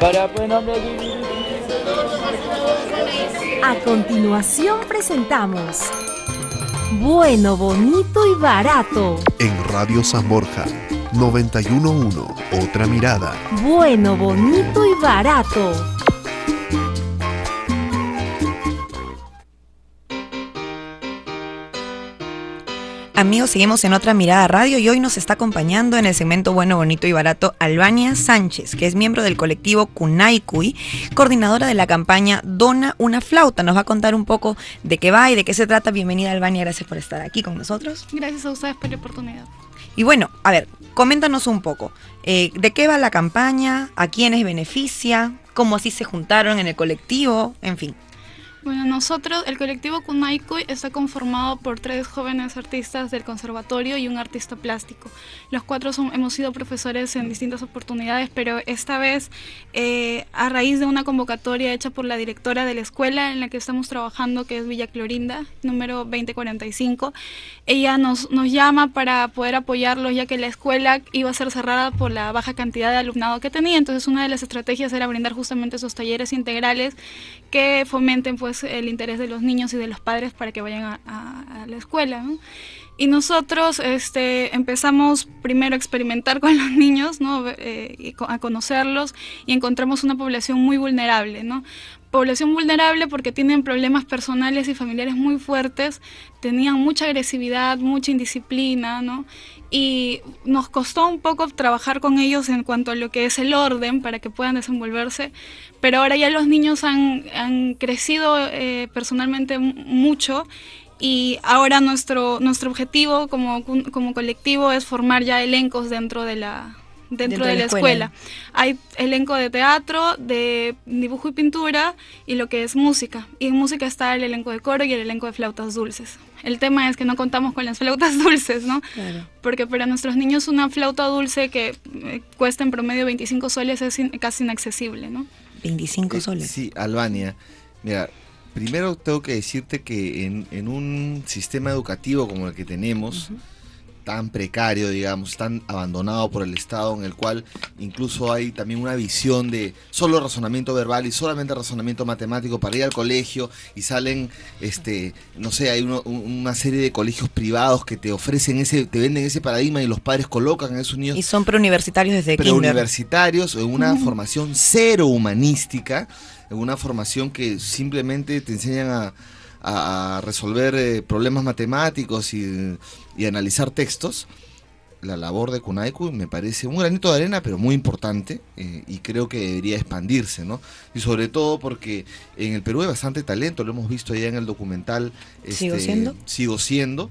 Para A continuación presentamos Bueno, Bonito y Barato. En Radio San Borja, 911, Otra Mirada. Bueno, Bonito y Barato. Amigos, seguimos en otra mirada radio y hoy nos está acompañando en el segmento Bueno, Bonito y Barato Albania Sánchez, que es miembro del colectivo Kui, coordinadora de la campaña Dona una flauta. Nos va a contar un poco de qué va y de qué se trata. Bienvenida Albania, gracias por estar aquí con nosotros. Gracias a ustedes por la oportunidad. Y bueno, a ver, coméntanos un poco, eh, ¿de qué va la campaña? ¿A quiénes beneficia? ¿Cómo así se juntaron en el colectivo? En fin. Bueno, nosotros, el colectivo Kunaikoi está conformado por tres jóvenes artistas del conservatorio y un artista plástico. Los cuatro hemos sido profesores en distintas oportunidades, pero esta vez eh, a raíz de una convocatoria hecha por la directora de la escuela en la que estamos trabajando, que es Villa Clorinda, número 2045, ella nos, nos llama para poder apoyarlos ya que la escuela iba a ser cerrada por la baja cantidad de alumnado que tenía. Entonces una de las estrategias era brindar justamente esos talleres integrales que fomenten pues el interés de los niños y de los padres para que vayan a, la escuela. Y nosotros este, empezamos primero a experimentar con los niños, ¿no? Eh, a conocerlos y encontramos una población muy vulnerable, ¿no? población vulnerable porque tienen problemas personales y familiares muy fuertes, tenían mucha agresividad, mucha indisciplina, ¿no? Y nos costó un poco trabajar con ellos en cuanto a lo que es el orden para que puedan desenvolverse, pero ahora ya los niños han, han crecido eh, personalmente mucho y ahora nuestro, nuestro objetivo como, como colectivo es formar ya elencos dentro de la, dentro, de, la escuela. Hay elenco de teatro, de dibujo y pintura y lo que es música. Y en música está el elenco de coro y el elenco de flautas dulces. El tema es que no contamos con las flautas dulces, ¿no? Porque para nuestros niños una flauta dulce que eh, cuesta en promedio 25 soles es casi inaccesible, ¿no? 25 eh, soles. Sí, Albania. Mira, primero tengo que decirte que en, un sistema educativo como el que tenemos, tan precario, digamos, tan abandonado por el Estado, en el cual incluso hay también una visión de solo razonamiento verbal y solamente razonamiento matemático para ir al colegio y salen, este, no sé, hay una serie de colegios privados que te ofrecen ese, te venden ese paradigma y los padres colocan a esos niños. Y son preuniversitarios desde Preuniversitarios, en una mm. formación cero humanística, en una formación que simplemente te enseñan a a, resolver eh, problemas matemáticos y, analizar textos, la labor de Kunaiku me parece un granito de arena, pero muy importante, eh, y creo que debería expandirse, ¿no? Y sobre todo porque en el Perú hay bastante talento, lo hemos visto ya en el documental. Este, ¿Sigo siendo? Sigo siendo.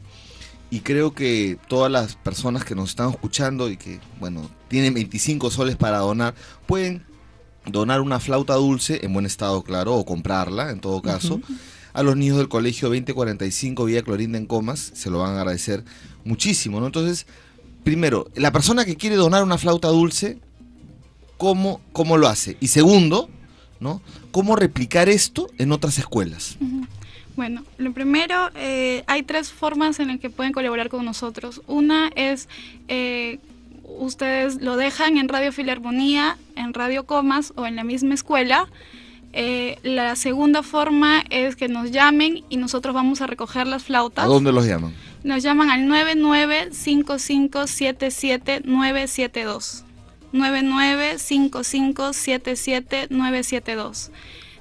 Y creo que todas las personas que nos están escuchando y que, bueno, tienen 25 soles para donar, pueden donar una flauta dulce, en buen estado, claro, o comprarla, en todo caso a los niños del colegio 2045 Vía Clorinda en Comas, se lo van a agradecer muchísimo, ¿no? Entonces, primero, la persona que quiere donar una flauta dulce, ¿cómo, cómo lo hace? Y segundo, ¿no? ¿Cómo replicar esto en otras escuelas? Bueno, lo primero, eh, hay tres formas en las que pueden colaborar con nosotros. Una es, eh, ustedes lo dejan en Radio Filarmonía, en Radio Comas o en la misma escuela. Eh, la segunda forma es que nos llamen y nosotros vamos a recoger las flautas. ¿A dónde los llaman? Nos llaman al 995577972. 995577972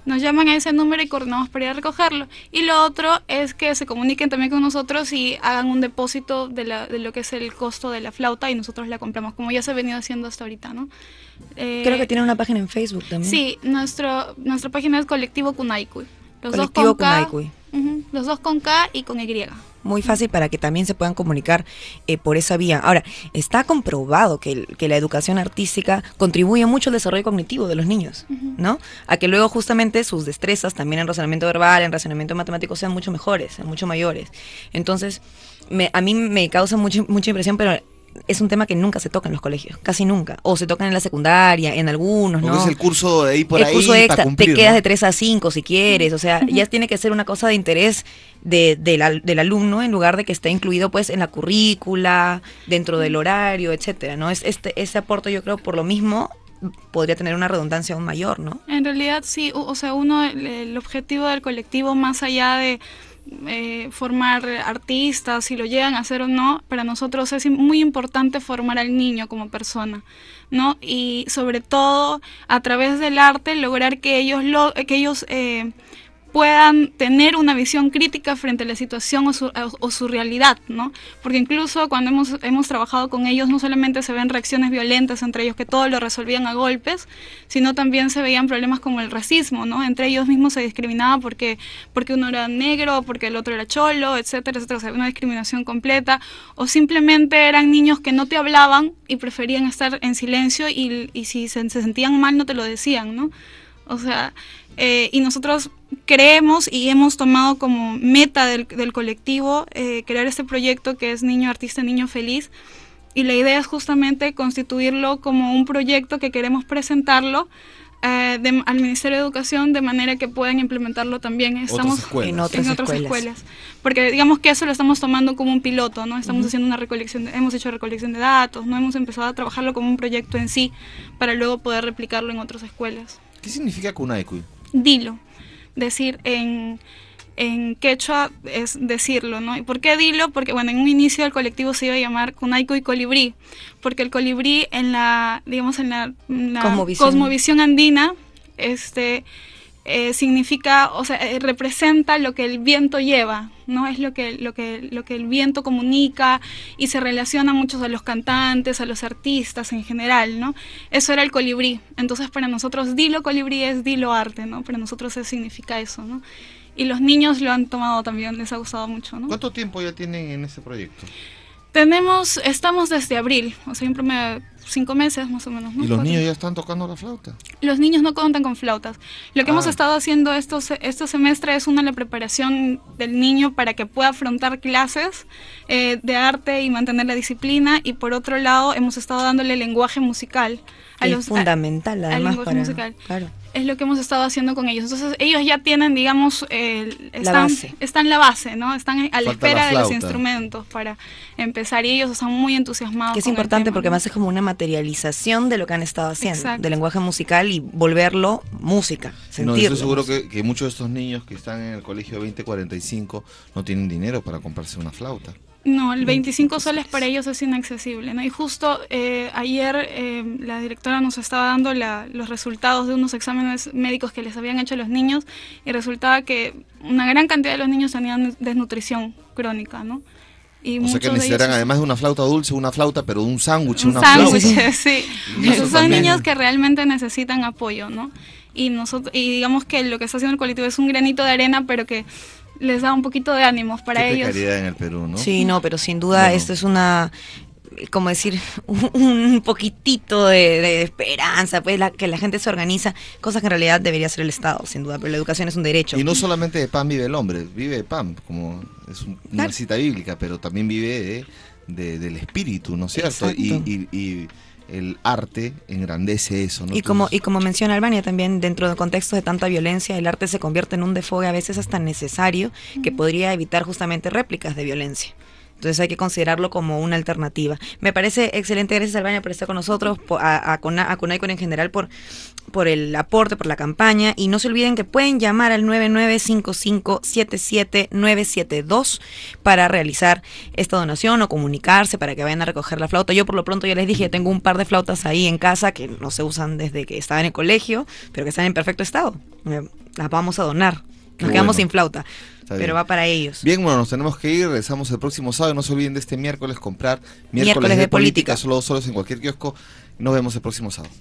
nos llaman a ese número y coordinamos para ir a recogerlo. Y lo otro es que se comuniquen también con nosotros y hagan un depósito de, de lo que es el costo de la flauta y nosotros la compramos, como ya se ha venido haciendo hasta ahorita, ¿no? Eh, Creo que tienen una página en Facebook también. Sí, nuestro, nuestra página es Colectivo Kunaikui. Los colectivo dos con los dos con K y con Y muy fácil para que también se puedan comunicar eh, por esa vía. Ahora, está comprobado que, que, la educación artística contribuye mucho al desarrollo cognitivo de los niños, ¿no? A que luego justamente sus destrezas también en razonamiento verbal, en razonamiento matemático sean mucho mejores, sean mucho mayores. Entonces, me, a mí me causa mucha impresión, pero es un tema que nunca se toca en los colegios, casi nunca. O se tocan en la secundaria, en algunos, ¿no? es el curso de ahí por ahí. extra, te quedas de 3 a 5 si quieres, o sea, ya tiene que ser una cosa de interés de, del alumno en lugar de que esté incluido pues en la currícula, dentro del horario, etcétera, ¿no? Es, este, ese aporte yo creo por lo mismo podría tener una redundancia aún mayor, ¿no? En realidad sí, o, sea, uno, el objetivo del colectivo más allá de eh, formar artistas, si lo llegan a hacer o no, para nosotros es muy importante formar al niño como persona, ¿no? Y sobre todo a través del arte lograr que ellos, lo, que ellos eh, puedan tener una visión crítica frente a la situación o su, realidad, ¿no? Porque incluso cuando hemos, hemos trabajado con ellos no solamente se ven reacciones violentas entre ellos que todo lo resolvían a golpes, sino también se veían problemas como el racismo, ¿no? Entre ellos mismos se discriminaba porque, porque uno era negro, porque el otro era cholo, etcétera, etcétera, una discriminación completa, o simplemente eran niños que no te hablaban y preferían estar en silencio y, si se sentían mal no te lo decían, ¿no? O sea, eh, y nosotros creemos y hemos tomado como meta del, colectivo eh, crear este proyecto que es Niño Artista, Niño Feliz. Y la idea es justamente constituirlo como un proyecto que queremos presentarlo eh, al Ministerio de Educación de manera que puedan implementarlo también estamos en otras, escuelas. porque digamos que eso lo estamos tomando como un piloto no estamos haciendo una recolección hemos hecho recolección de datos no hemos empezado a trabajarlo como un proyecto en sí para luego poder replicarlo en otras escuelas ¿Qué significa kunaikui? Dilo. Decir en, quechua es decirlo, ¿no? ¿Y por qué dilo? Porque, bueno, en un inicio el colectivo se iba a llamar kunaikui y Colibrí, porque el colibrí en la, digamos, en la, cosmovisión andina, este eh, significa, o sea, eh, representa lo que el viento lleva, ¿no? Es lo que, lo, que, lo que el viento comunica y se relaciona mucho a los cantantes, a los artistas en general, ¿no? Eso era el colibrí. Entonces, para nosotros, dilo colibrí es dilo arte, ¿no? Para nosotros eso significa eso, ¿no? Y los niños lo han tomado también, les ha gustado mucho, ¿no? ¿Cuánto tiempo ya tienen en ese proyecto? Tenemos, estamos desde abril, o sea, siempre me cinco meses más o menos. ¿Y los niños ya están tocando la flauta? Los niños no cuentan con flautas. Lo que hemos ah. estado haciendo estos, este semestre es una la preparación del niño para que pueda afrontar clases eh, de arte y mantener la disciplina. Y por otro lado, hemos estado dándole lenguaje musical. A es fundamental, además. Claro. Es lo que hemos estado haciendo con ellos. Entonces, ellos ya tienen, digamos, eh, están, en están la base, ¿no? Están a la espera de los instrumentos para empezar. Y ellos están muy entusiasmados. Que es importante porque además más es como una materialización de lo que han estado haciendo, del lenguaje musical y volverlo música, sentirlo. No, estoy seguro que, muchos de estos niños que están en el colegio 2045 no tienen dinero para comprarse una flauta. No, el 25 soles para ellos es inaccesible, ¿no? Y justo eh, ayer eh, la directora nos estaba dando los resultados de unos exámenes médicos que les habían hecho a los niños y resultaba que una gran cantidad de los niños tenían desnutrición crónica, ¿no? o sea que necesitarán, además de una flauta dulce, una flauta, pero un sándwich, una flauta. sí. Esos son niños que realmente necesitan apoyo, ¿no? Y, nosotros, y digamos que lo que está haciendo el colectivo es un granito de arena, pero que les da un poquito de ánimos para Qué ellos. en el Perú, ¿no? Sí, no, pero sin duda esto es una como decir, un, poquitito de, esperanza, pues la, que la gente se organiza, cosas que en realidad debería ser el Estado, sin duda, pero la educación es un derecho. Y no solamente de pan vive el hombre, vive de pan, como es una cita bíblica, pero también vive del espíritu, ¿no es cierto? y, el arte engrandece eso. ¿no? Y, como, y como menciona Albania también, dentro de contextos de tanta violencia, el arte se convierte en un defogue a veces hasta necesario que podría evitar justamente réplicas de violencia. Entonces hay que considerarlo como una alternativa. Me parece excelente, gracias Albania por estar con nosotros, a, a, a en general por, por el aporte, por la campaña. Y no se olviden que pueden llamar al 995577972 para realizar esta donación o comunicarse para que vayan a recoger la flauta. Yo por lo pronto ya les dije, tengo un par de flautas ahí en casa que no se usan desde que estaba en el colegio, pero que están en perfecto estado. Las vamos a donar. Nos quedamos sin flauta. Pero va para ellos. Bien, bueno, nos tenemos que ir. Regresamos el próximo sábado. No se olviden de este miércoles comprar miércoles, de, de, política. Solo dos solos en cualquier kiosco. Nos vemos el próximo sábado.